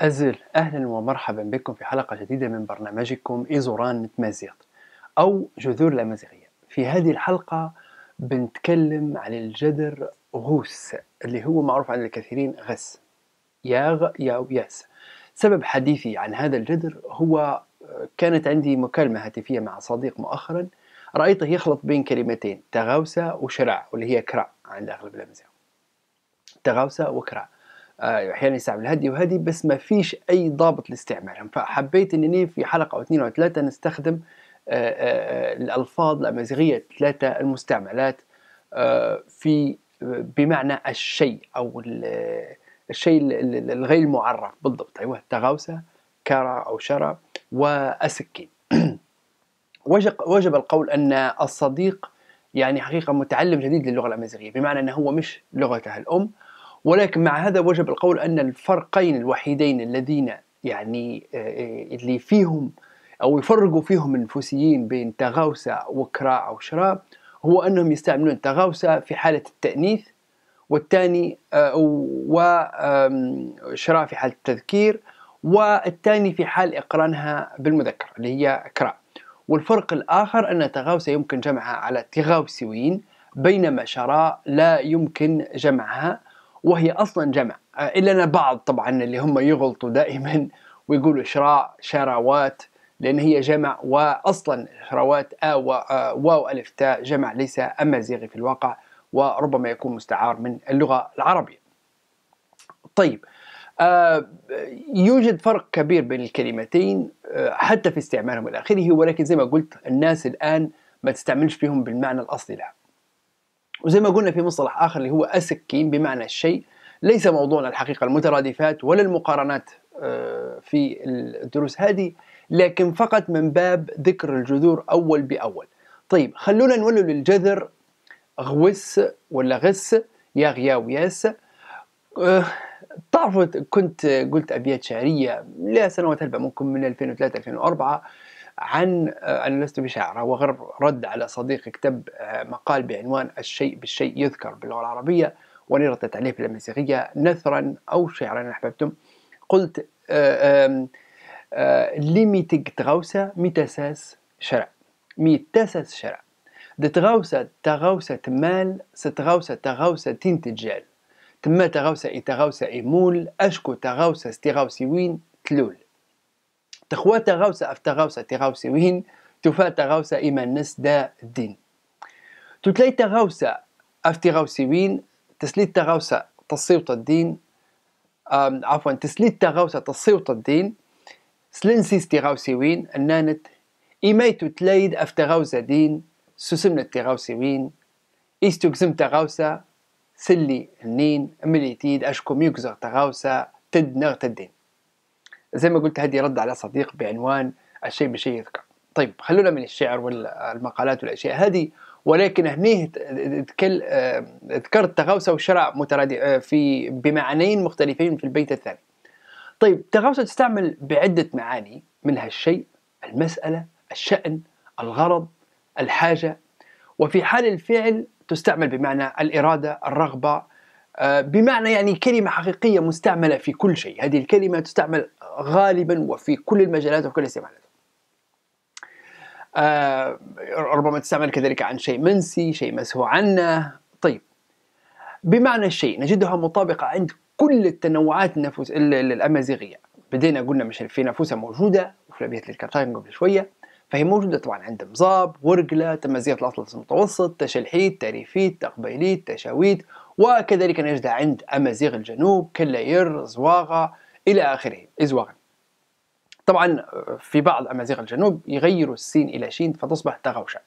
أزل أهلا ومرحبا بكم في حلقة جديدة من برنامجكم إيزوران تمازيغ أو جذور الأمازيغية في هذه الحلقة بنتكلم عن الجذر غوس اللي هو معروف عند الكثيرين غس ياغ ياو ياس سبب حديثي عن هذا الجذر هو آه، كانت عندي مكالمة هاتفية مع صديق مؤخرا رأيته يخلط بين كلمتين تغاوسة وشرع واللي هي كرع عند أغلب الأمازيغ تغاوسة وكرع آه، احيانا يستعمل هدي وهدي بس ما فيش اي ضابط لاستعمالهم فحبيت انني في حلقه او اثنين او ثلاثه نستخدم آه، آه، الالفاظ الامازيغيه الثلاثه المستعملات في بمعنى الشيء او الشيء الغير معرف بالضبط ايوه تغاوسة كرا او شرى واسكين وجب القول ان الصديق يعني حقيقه متعلم جديد للغه الامازيغيه بمعنى انه هو مش لغته الام ولكن مع هذا وجب القول أن الفرقين الوحيدين الذين يعني آه، آه، اللي فيهم أو يفرقوا فيهم النفوسيين بين تغاوسة وكراء أو شراء هو أنهم يستعملون تغاوسة في حالة التأنيث والثاني آه، وشراء في حالة التذكير والثاني في حال إقرانها بالمذكر اللي هي كراء والفرق الآخر أن تغاوسة يمكن جمعها على تغاوسوين بينما شراء لا يمكن جمعها وهي اصلا جمع آه، الا ان بعض طبعا اللي هم يغلطوا دائما ويقولوا شراء شراوات لان هي جمع واصلا شراوات آ واو الف تاء جمع ليس امازيغي في الواقع وربما يكون مستعار من اللغه العربيه. طيب يوجد فرق كبير بين الكلمتين حتى في استعمالهم الى اخره ولكن زي ما قلت الناس الان ما تستعملش فيهم بالمعنى الاصلي لها. وزي ما قلنا في مصطلح آخر اللي هو السكين بمعنى الشيء ليس موضوعنا الحقيقة المترادفات ولا المقارنات آه، في الدروس هذه لكن فقط من باب ذكر الجذور أول بأول طيب خلونا نولوا للجذر غوس ولا غس يا غيا وياس آه، تعرفوا كنت قلت أبيات شعرية لسنوات هلبة ممكن من 2003 2004 عن آه، أنا لست هو وغرب رد على صديق كتب آه، مقال بعنوان الشيء بالشيء يذكر باللغة العربية ونيرة التعليف المسيحية نثرا أو شعرا إن أحببتم قلت لمي تغوسة مي شرع مي شرع تغوسة تغوسة مال ستغوسة تغوسة تنتجال تما تغوسة إي تغوسة إيمول أشكو تغوسة ستغوسي وين تلول تخوا تغاوسة أف تغاوسة تغاوسة وين تفا تغاوسة إما الناس دا الدين تتلاي تغاوسة أف تغاوسة وين تسليت تغاوسة تصيوت الدين عفوا تسليت تغاوسة تصيوت الدين سلنسيس تغاوسة وين النانت إما تتلايد أف تغاوسة دين سسمنا تغاوسة وين إستوكزم تغاوسة سلي النين مليتيد أشكو ميكزر تغاوسة تدنغ تدين زي ما قلت هذه رد على صديق بعنوان الشيء بشيء يذكر طيب خلونا من الشعر والمقالات والاشياء هذه ولكن هني آه، ذكرت تغوصة وشرع آه، في بمعنيين مختلفين في البيت الثاني طيب تغوصة تستعمل بعدة معاني منها الشيء المسألة الشأن الغرض الحاجة وفي حال الفعل تستعمل بمعنى الإرادة الرغبة آه، بمعنى يعني كلمة حقيقية مستعملة في كل شيء هذه الكلمة تستعمل غالبا وفي كل المجالات وكل الاستعمالات آه ربما تستعمل كذلك عن شيء منسي شيء مسهو عنه طيب بمعنى الشيء نجدها مطابقة عند كل التنوعات النفوس الأمازيغية بدينا قلنا مش في نافوسة موجودة وفي لابيات الكرتاجن قبل شوية فهي موجودة طبعا عند مزاب ورقلة تمازيغ الأطلس المتوسط تشلحيت تاريفيت تقبيليت تشاويت وكذلك نجدها عند أمازيغ الجنوب كلاير زواغة إلى آخره إزواغا طبعا آه، في بعض أمازيغ الجنوب يغيروا السين إلى شين فتصبح تغوشة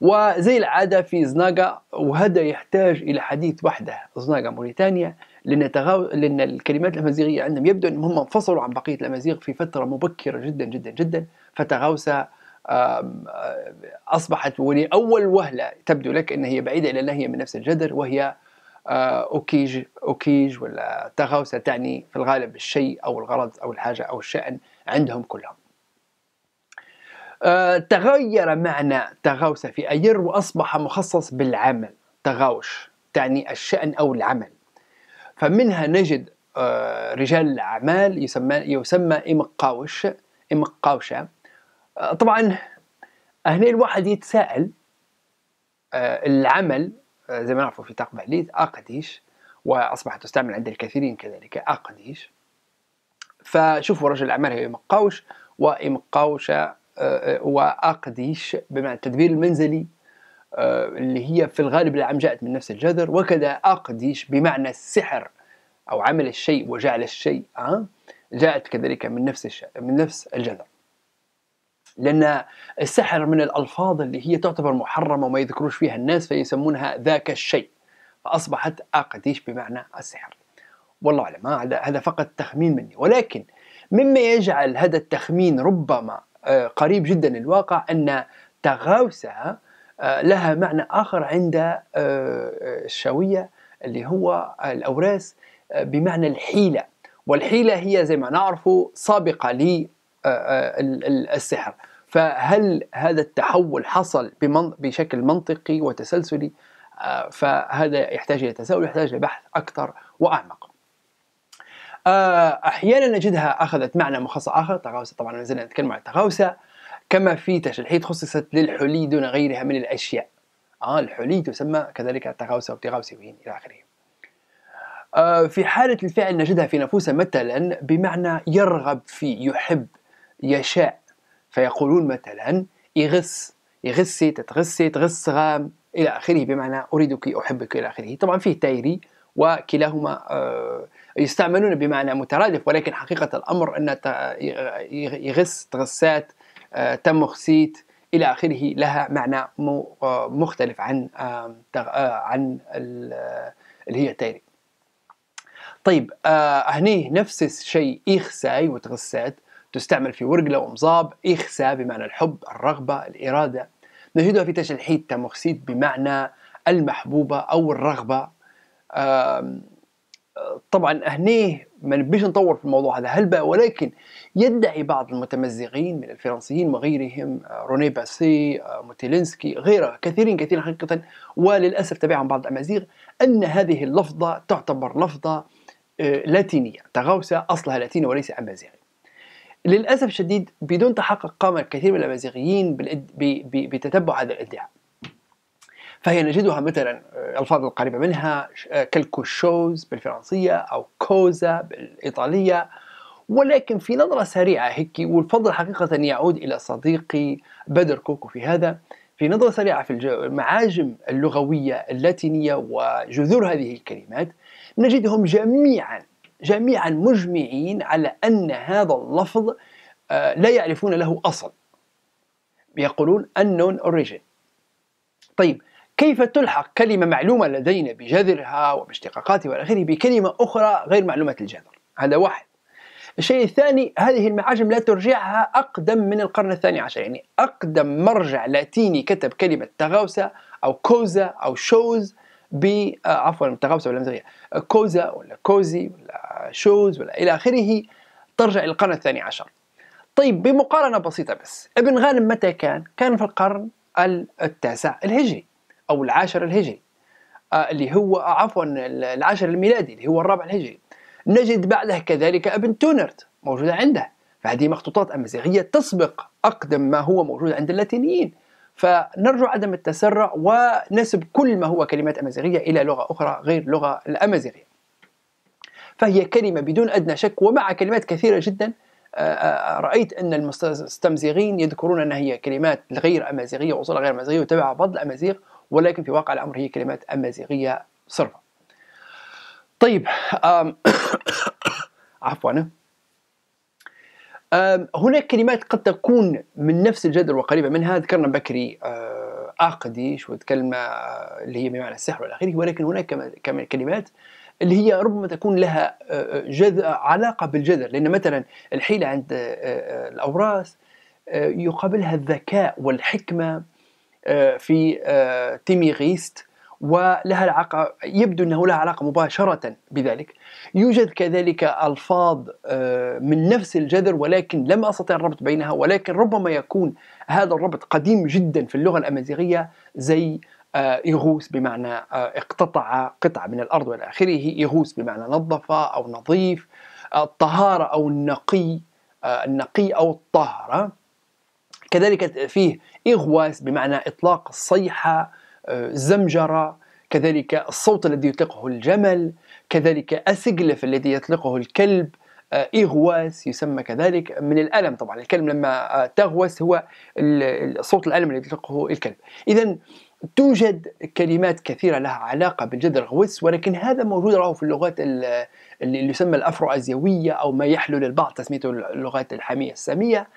وزي العادة في زناقة وهذا يحتاج إلى حديث وحده زناقة موريتانيا لأن, تغاو... لأن الكلمات الأمازيغية عندهم يبدو أنهم هم انفصلوا عن بقية الأمازيغ في فترة مبكرة جدا جدا جدا فتغاوسة آه، أصبحت ولأول وهلة تبدو لك أن هي بعيدة إلى هي من نفس الجذر وهي آه، أوكيج أوكيج ولا تغاوسة تعني في الغالب الشيء أو الغرض أو الحاجة أو الشأن عندهم كلهم آه، تغير معنى تغاوس في أير وأصبح مخصص بالعمل تغوش تعني الشأن أو العمل فمنها نجد آه، رجال الأعمال يسمى يسمى إمقاوش إمقاوشة آه، طبعا هنا الواحد يتساءل العمل زي ما نعرفوا في تقبليت أقديش وأصبحت تستعمل عند الكثيرين كذلك أقديش فشوفوا رجل الأعمال هي إمقاوش وإمقاوشة آه، آه، وأقديش بمعنى التدبير المنزلي آه، اللي هي في الغالب العام جاءت من نفس الجذر وكذا أقديش بمعنى السحر أو عمل الشيء وجعل الشيء جاءت كذلك من نفس من نفس الجذر لأن السحر من الألفاظ اللي هي تعتبر محرمة وما يذكروش فيها الناس فيسمونها ذاك الشيء فأصبحت أقديش بمعنى السحر والله أعلم هذا فقط تخمين مني ولكن مما يجعل هذا التخمين ربما قريب جدا للواقع أن تغاوسها آه، لها معنى آخر عند آه، الشويه اللي هو الأوراس آه، بمعنى الحيلة والحيلة هي زي ما نعرف سابقة للسحر فهل هذا التحول حصل بشكل منطقي وتسلسلي فهذا يحتاج إلى تساؤل يحتاج الى بحث أكثر وأعمق آه، احيانا نجدها اخذت معنى مخصص اخر تغاوسه طبعا ما زلنا نتكلم عن التغاوسه كما في تشريحات خصصت للحلي دون غيرها من الاشياء آه الحلي تسمى كذلك التغاوسه والتغاوسيين الى اخره آه في حالة الفعل نجدها في نفوسه مثلا بمعنى يرغب في يحب يشاء فيقولون مثلا يغس يغسي تتغسي تغس غام إلى آخره بمعنى أريدك أحبك إلى آخره طبعا فيه تايري وكلاهما آه يستعملون بمعنى مترادف ولكن حقيقة الأمر أن يغس تغسات آه، تم خسيت إلى آخره لها معنى آه، مختلف عن آه، عن اللي هي تيري طيب هني نفس الشيء إخساي وتغسات تستعمل في ورقلة ومصاب إخسا بمعنى الحب الرغبة الإرادة نجدها في تشلحيت تمخسيت بمعنى المحبوبة أو الرغبة طبعا هنيه ما نبيش نطور في الموضوع هذا هلبا ولكن يدعي بعض المتمزقين من الفرنسيين وغيرهم آه، روني باسي آه، موتيلينسكي غيره كثيرين كثيرين حقيقة وللأسف تبعهم بعض الأمازيغ أن هذه اللفظة تعتبر لفظة آه، لاتينية تغوسة أصلها لاتيني وليس أمازيغي للأسف الشديد بدون تحقق قام الكثير من الأمازيغيين بتتبع هذا الادعاء فهي نجدها مثلا الألفاظ آه، القريبة منها آه، كالكو شوز بالفرنسية أو كوزا بالإيطالية ولكن في نظرة سريعة هيك والفضل حقيقة يعود إلى صديقي بدر كوكو في هذا في نظرة سريعة في المعاجم اللغوية اللاتينية وجذور هذه الكلمات نجدهم جميعا جميعا مجمعين على أن هذا اللفظ آه، لا يعرفون له أصل يقولون unknown origin طيب كيف تلحق كلمة معلومة لدينا بجذرها وباشتقاقاتها والى آخره بكلمة أخرى غير معلومة الجذر هذا واحد الشيء الثاني هذه المعاجم لا ترجعها أقدم من القرن الثاني عشر يعني أقدم مرجع لاتيني كتب كلمة تغاوسة أو كوزا أو شوز ب آه، عفوا تغاوسة ولا مزغية كوزا ولا كوزي ولا شوز ولا إلى آخره ترجع للقرن الثاني عشر طيب بمقارنة بسيطة بس ابن غانم متى كان؟ كان في القرن التاسع الهجري أو العاشر الهجري آه، اللي هو آه، عفوا العاشر الميلادي اللي هو الرابع الهجري نجد بعده كذلك ابن تونرت موجودة عنده فهذه مخطوطات أمازيغية تسبق أقدم ما هو موجود عند اللاتينيين فنرجو عدم التسرع ونسب كل ما هو كلمات أمازيغية إلى لغة أخرى غير اللغة الأمازيغية فهي كلمة بدون أدنى شك ومع كلمات كثيرة جدا آه، رأيت أن المستمزيغين يذكرون أنها هي كلمات غير أمازيغية وأصول غير أمازيغية وتبع بعض الأمازيغ ولكن في واقع الأمر هي كلمات أمازيغية صرفة طيب عفوا هناك كلمات قد تكون من نفس الجذر وقريبة منها ذكرنا بكري آه، شو والكلمة آه، اللي هي بمعنى السحر والى آخره ولكن هناك كلمات اللي هي ربما تكون لها آه، جذ... علاقة بالجذر لأن مثلا الحيلة عند الأوراس يقابلها الذكاء والحكمة آه، في آه، تيمي غيست ولها العلاقة يبدو أنه لها علاقة مباشرة بذلك يوجد كذلك ألفاظ آه، من نفس الجذر ولكن لم أستطع الربط بينها ولكن ربما يكون هذا الربط قديم جدا في اللغة الأمازيغية زي يغوث بمعنى اقتطع قطعة من الأرض والى آخره يغوث بمعنى نظف أو نظيف الطهارة أو النقي النقي أو الطهرة كذلك فيه إغواس بمعنى إطلاق الصيحة آه، زمجرة كذلك الصوت الذي يطلقه الجمل كذلك أسقلف الذي يطلقه الكلب آه، إغواس يسمى كذلك من الألم طبعا الكلب لما آه، تغوس هو صوت الألم الذي يطلقه الكلب إذا توجد كلمات كثيرة لها علاقة بالجذر غوس ولكن هذا موجود راهو في اللغات اللي يسمى الأفرو أزيوية أو ما يحلو للبعض تسميته اللغات الحامية السامية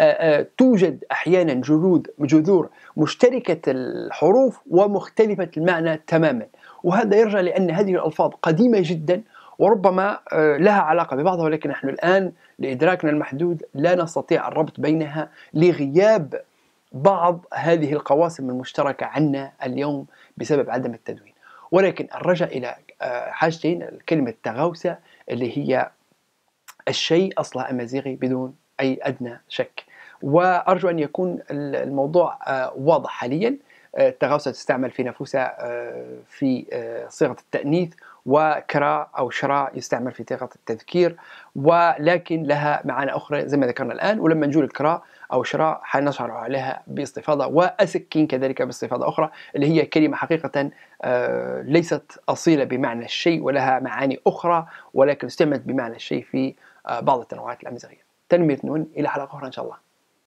آه، آه، توجد احيانا جذود جذور مشتركه الحروف ومختلفه المعنى تماما وهذا يرجع لان هذه الالفاظ قديمه جدا وربما آه، لها علاقه ببعضها ولكن نحن الان لادراكنا المحدود لا نستطيع الربط بينها لغياب بعض هذه القواسم المشتركه عنا اليوم بسبب عدم التدوين ولكن الرجع الى حاجتين كلمه تغوسه اللي هي الشيء اصلها امازيغي بدون اي ادنى شك وارجو ان يكون الموضوع آه، واضح حاليا آه، التغاوسه تستعمل في نفوسها آه، في صيغه التانيث وكراء او شراء يستعمل في صيغه التذكير ولكن لها معاني اخرى زي ما ذكرنا الان ولما نجول الكراء او شراء حنشعر عليها باستفاضه واسكين كذلك باستفاضه اخرى اللي هي كلمه حقيقه ليست اصيله بمعنى الشيء ولها معاني اخرى ولكن استعملت بمعنى الشيء في بعض التنوعات الامازيغيه تنميه نون الى حلقه اخرى ان شاء الله